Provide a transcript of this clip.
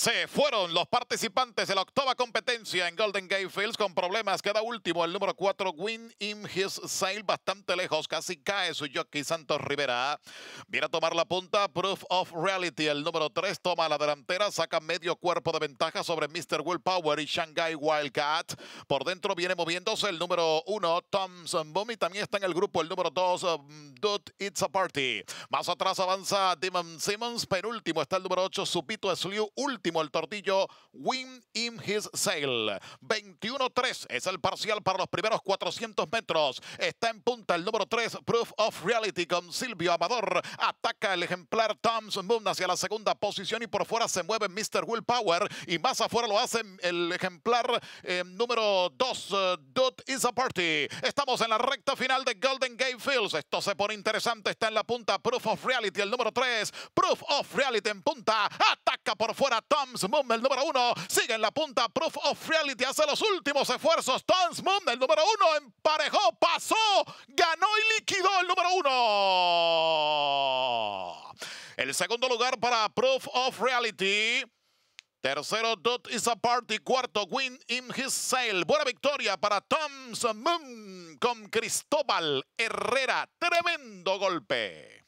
Se fueron los participantes de la octava competencia en Golden Gate Fields con problemas. Queda último el número 4, Win in His Sail, bastante lejos. Casi cae su jockey Santos Rivera. Viene a tomar la punta, Proof of Reality. El número 3 toma la delantera, saca medio cuerpo de ventaja sobre Mr. Willpower y Shanghai Wildcat. Por dentro viene moviéndose el número 1, Thompson Boom. también está en el grupo el número 2, um, Dude It's a Party. Más atrás avanza Demon Simmons. Penúltimo está el número 8, Supito Slew. Último el tortillo Win in His Sail. 21-3 es el parcial para los primeros 400 metros. Está en punta el número 3, Proof of Reality, con Silvio Amador. Ataca el ejemplar Tom's Moon hacia la segunda posición y por fuera se mueve Mr. Willpower. Y más afuera lo hace el ejemplar eh, número 2, eh, Dude is a Party. Estamos en la recta final de Golden Gate Fields. Esto se pone interesante. Está en la punta Proof of Reality, el número 3. Proof of Reality en punta. ¡Ataca! por fuera Tom's Moon, el número uno. Sigue en la punta Proof of Reality. Hace los últimos esfuerzos. Tom's Moon, el número uno. Emparejó, pasó, ganó y liquidó el número uno. El segundo lugar para Proof of Reality. Tercero, Dot is a Party. Cuarto, Win in His Sale. Buena victoria para Tom's Moon con Cristóbal Herrera. Tremendo golpe.